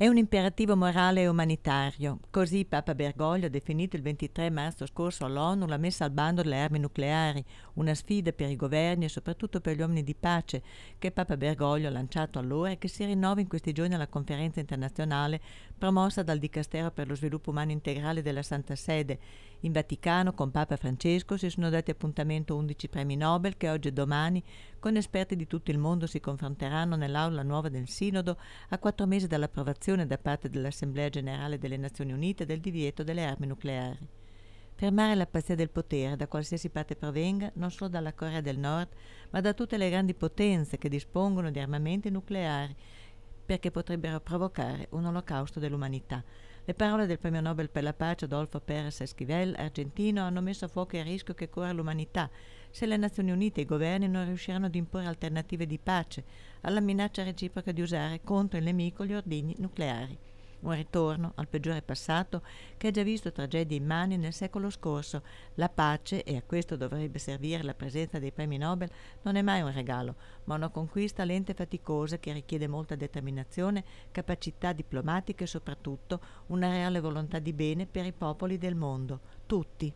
È un imperativo morale e umanitario. Così Papa Bergoglio ha definito il 23 marzo scorso all'ONU la messa al bando delle armi nucleari, una sfida per i governi e soprattutto per gli uomini di pace, che Papa Bergoglio ha lanciato allora e che si rinnova in questi giorni alla conferenza internazionale promossa dal Dicastero per lo sviluppo umano integrale della Santa Sede. In Vaticano con Papa Francesco si sono dati appuntamento 11 premi Nobel che oggi e domani con esperti di tutto il mondo si confronteranno nell'aula nuova del Sinodo a quattro mesi dall'approvazione approvazione da parte dell'Assemblea generale delle Nazioni Unite del divieto delle armi nucleari. Fermare la pazzia del potere da qualsiasi parte provenga, non solo dalla Corea del Nord, ma da tutte le grandi potenze che dispongono di armamenti nucleari, perché potrebbero provocare un olocausto dell'umanità. Le parole del premio Nobel per la pace Adolfo Pérez Esquivel, argentino, hanno messo a fuoco il rischio che corre l'umanità se le Nazioni Unite e i governi non riusciranno ad imporre alternative di pace alla minaccia reciproca di usare contro il nemico gli ordigni nucleari un ritorno al peggiore passato che ha già visto tragedie immani nel secolo scorso. La pace, e a questo dovrebbe servire la presenza dei premi Nobel, non è mai un regalo, ma una conquista lenta e faticosa che richiede molta determinazione, capacità diplomatica e soprattutto una reale volontà di bene per i popoli del mondo, tutti.